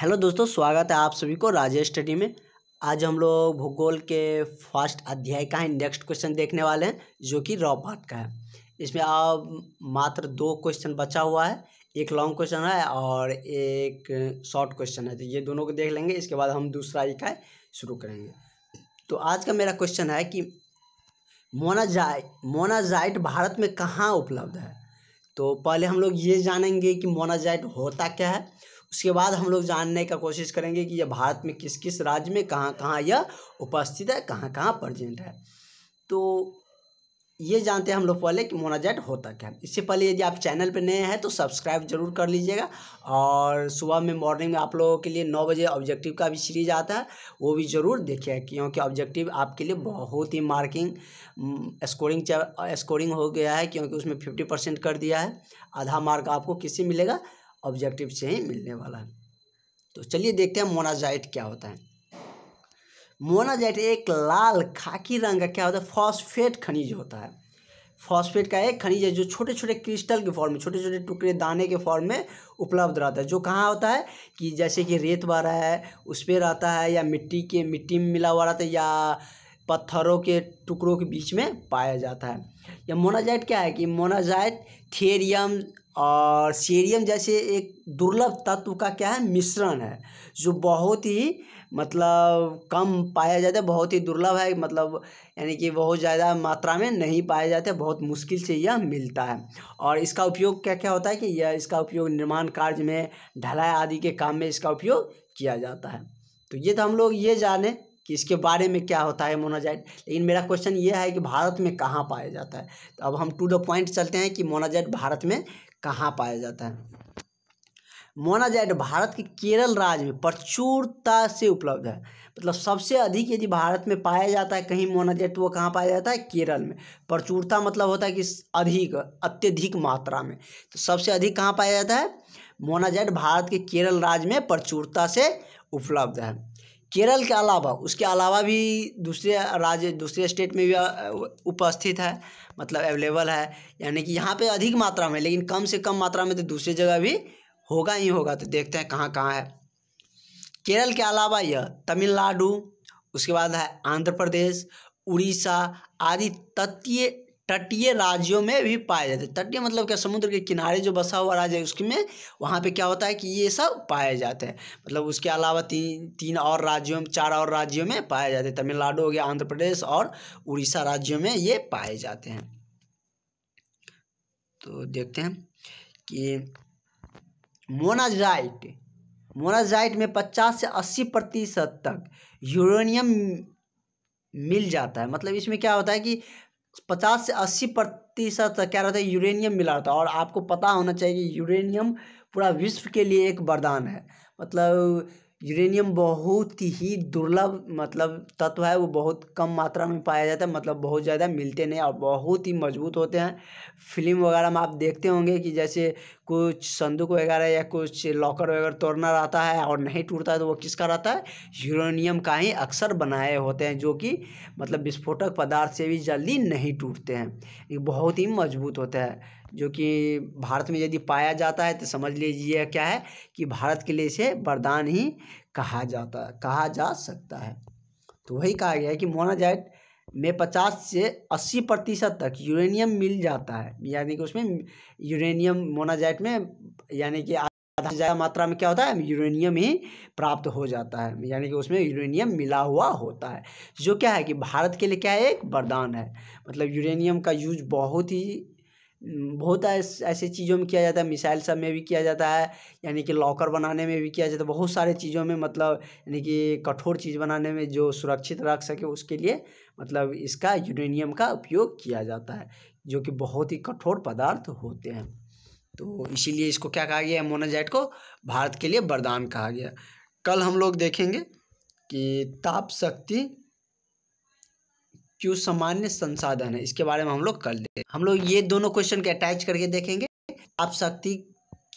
hello दोस्तों स्वागत है आप सभी को राजेश स्टडी में आज हम लोग भूगोल के फर्स्ट अध्याय का नेक्स्ट क्वेश्चन देखने वाले हैं जो कि पार्ट का है इसमें अब मात्र दो क्वेश्चन बचा हुआ है एक लॉन्ग क्वेश्चन है और एक शॉर्ट क्वेश्चन है तो ये दोनों को देख लेंगे इसके बाद हम दूसरा इकाई शुरू करेंगे तो आज का मेरा क्वेश्चन है कि मोनाजाइट मोनाजाइट भारत में कहाँ उपलब्ध है तो पहले हम लोग ये जानेंगे कि मोनाजाइट होता क्या है उसके बाद हम लोग जानने का कोशिश करेंगे कि यह भारत में किस किस राज्य में कहाँ कहाँ यह उपस्थित है कहाँ कहाँ प्रजेंट है तो ये जानते हैं हम लोग पहले कि मोनाजाट होता क्या है इससे पहले यदि आप चैनल पर नए हैं तो सब्सक्राइब जरूर कर लीजिएगा और सुबह में मॉर्निंग में आप लोगों के लिए नौ बजे ऑब्जेक्टिव का भी सीरीज आता है वो भी ज़रूर देखिए क्योंकि ऑब्जेक्टिव आपके लिए बहुत ही मार्किंग स्कोरिंग स्कोरिंग हो गया है क्योंकि उसमें फिफ्टी परसेंट कर दिया है आधा मार्क आपको किससे मिलेगा ऑब्जेक्टिव से ही मिलने वाला है तो चलिए देखते हैं मोनाजाइट क्या होता है मोनाजाइट एक लाल खाकी रंग का क्या होता है फॉस्फेट खनिज होता है फॉस्फेट का एक खनिज है जो छोटे छोटे क्रिस्टल के फॉर्म में छोटे छोटे टुकड़े दाने के फॉर्म में उपलब्ध रहता है जो कहाँ होता है कि जैसे कि रेत वाला है उस पर रहता है या मिट्टी के मिट्टी में मिला हुआ रहता है या पत्थरों के टुकड़ों के बीच में पाया जाता है यह मोनाजाइट क्या है कि मोनाजाइट थेरियम और सीरियम जैसे एक दुर्लभ तत्व का क्या है मिश्रण है जो बहुत ही मतलब कम पाया जाता है बहुत ही दुर्लभ है मतलब यानी कि बहुत ज़्यादा मात्रा में नहीं पाया जाता है बहुत मुश्किल से यह मिलता है और इसका उपयोग क्या क्या होता है कि यह इसका उपयोग निर्माण कार्य में ढलाई आदि के काम में इसका उपयोग किया जाता है तो ये तो हम लोग ये जाने कि इसके बारे में क्या होता है मोनाजाइट लेकिन मेरा क्वेश्चन ये है कि भारत में कहाँ पाया जाता है तो अब हम टू द पॉइंट चलते हैं कि मोनाजाइट भारत में कहाँ पाया जाता है मोनाजाइट भारत के केरल राज्य में प्रचुरता से उपलब्ध है मतलब सबसे अधिक यदि भारत में पाया जाता है कहीं मोनाजाइट तो वो कहाँ पाया जाता है केरल में प्रचुरता मतलब होता है कि अधिक अत्यधिक मात्रा में तो सबसे अधिक कहाँ पाया जाता है मोनाजाइट भारत के केरल राज्य में प्रचुरता से उपलब्ध है केरल के अलावा उसके अलावा भी दूसरे राज्य दूसरे स्टेट में भी उपस्थित है मतलब अवेलेबल है यानी कि यहाँ पे अधिक मात्रा में लेकिन कम से कम मात्रा में तो दूसरी जगह भी होगा ही होगा तो देखते हैं कहाँ कहाँ है केरल के अलावा यह तमिलनाडु उसके बाद है आंध्र प्रदेश उड़ीसा आदि तटीय तटीय राज्यों में भी पाए जाते हैं तटीय मतलब क्या समुद्र के किनारे जो बसा हुआ राज्य है उसमें वहाँ पे क्या होता है कि ये सब पाए जाते हैं मतलब उसके अलावा तीन तीन और राज्यों में चार और राज्यों में पाए जाते हैं तमिलनाडु हो गया आंध्र प्रदेश और उड़ीसा राज्यों में ये पाए जाते हैं तो देखते हैं कि मोनाजाइट मोनाजाइट में पचास से अस्सी प्रतिशत तक यूरेनियम मिल जाता है मतलब इसमें क्या होता है कि पचास से अस्सी प्रतिशत क्या रहता है यूरेनियम मिला रहता है और आपको पता होना चाहिए कि यूरेनियम पूरा विश्व के लिए एक वरदान है मतलब यूरेनियम बहुत ही दुर्लभ मतलब तत्व है वो बहुत कम मात्रा में पाया जाता है मतलब बहुत ज़्यादा मिलते नहीं और बहुत ही मजबूत होते हैं फिल्म वगैरह में आप देखते होंगे कि जैसे कुछ संदूक वगैरह या कुछ लॉकर वगैरह तोड़ना रहता है और नहीं टूटता है तो वो किसका रहता है यूरेनियम का ही अक्सर बनाए होते हैं जो कि मतलब विस्फोटक पदार्थ से भी जल्दी नहीं टूटते हैं ये बहुत ही मजबूत होता है जो कि भारत में यदि पाया जाता है तो समझ लीजिए क्या है कि भारत के लिए इसे वरदान ही कहा जाता कहा जा सकता है तो वही कहा गया है कि मोनाजाइट में पचास से अस्सी प्रतिशत तक यूरेनियम मिल जाता है यानी कि उसमें यूरेनियम मोनाजाइट में यानी कि आधा से ज़्यादा मात्रा में क्या होता है यूरेनियम ही प्राप्त हो जाता है यानी कि उसमें यूरेनियम मिला हुआ होता है जो क्या है कि भारत के लिए क्या है एक वरदान है मतलब यूरेनियम का यूज बहुत ही बहुत ऐसे चीज़ों में किया जाता है मिसाइल सब में भी किया जाता है यानी कि लॉकर बनाने में भी किया जाता है बहुत सारे चीज़ों में मतलब यानी कि कठोर चीज़ बनाने में जो सुरक्षित रख सके उसके लिए मतलब इसका यूरेनियम का उपयोग किया जाता है जो कि बहुत ही कठोर पदार्थ होते हैं तो इसीलिए इसको क्या कहा गया मोनाजाइट को भारत के लिए वरदान कहा गया कल हम लोग देखेंगे कि ताप शक्ति क्यों सामान्य संसाधन है इसके बारे में हम लोग कर दे हम लोग ये दोनों क्वेश्चन के अटैच करके देखेंगे आप शक्ति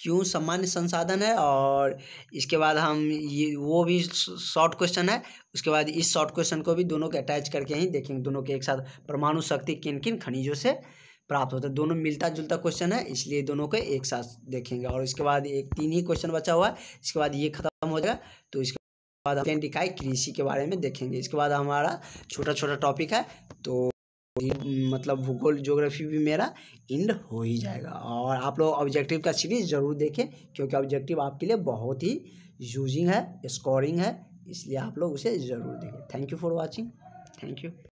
क्यों सामान्य संसाधन है और इसके बाद हम ये वो भी शॉर्ट क्वेश्चन है उसके बाद इस शॉर्ट क्वेश्चन को भी दोनों के अटैच करके ही देखेंगे दोनों के एक साथ परमाणु शक्ति किन किन खनिजों से प्राप्त होता है दोनों मिलता जुलता क्वेश्चन है इसलिए दोनों को एक साथ देखेंगे और इसके बाद एक तीन ही क्वेश्चन बचा हुआ है इसके बाद ये खत्म हो जाएगा तो इसके बाद इकाई कृषि के बारे में देखेंगे इसके बाद हमारा छोटा छोटा टॉपिक है तो मतलब भूगोल ज्योग्राफी भी मेरा इंड हो ही जाएगा और आप लोग ऑब्जेक्टिव का सीरीज ज़रूर देखें क्योंकि ऑब्जेक्टिव आपके लिए बहुत ही यूजिंग है स्कोरिंग है इसलिए आप लोग उसे ज़रूर देखें thank you for watching thank you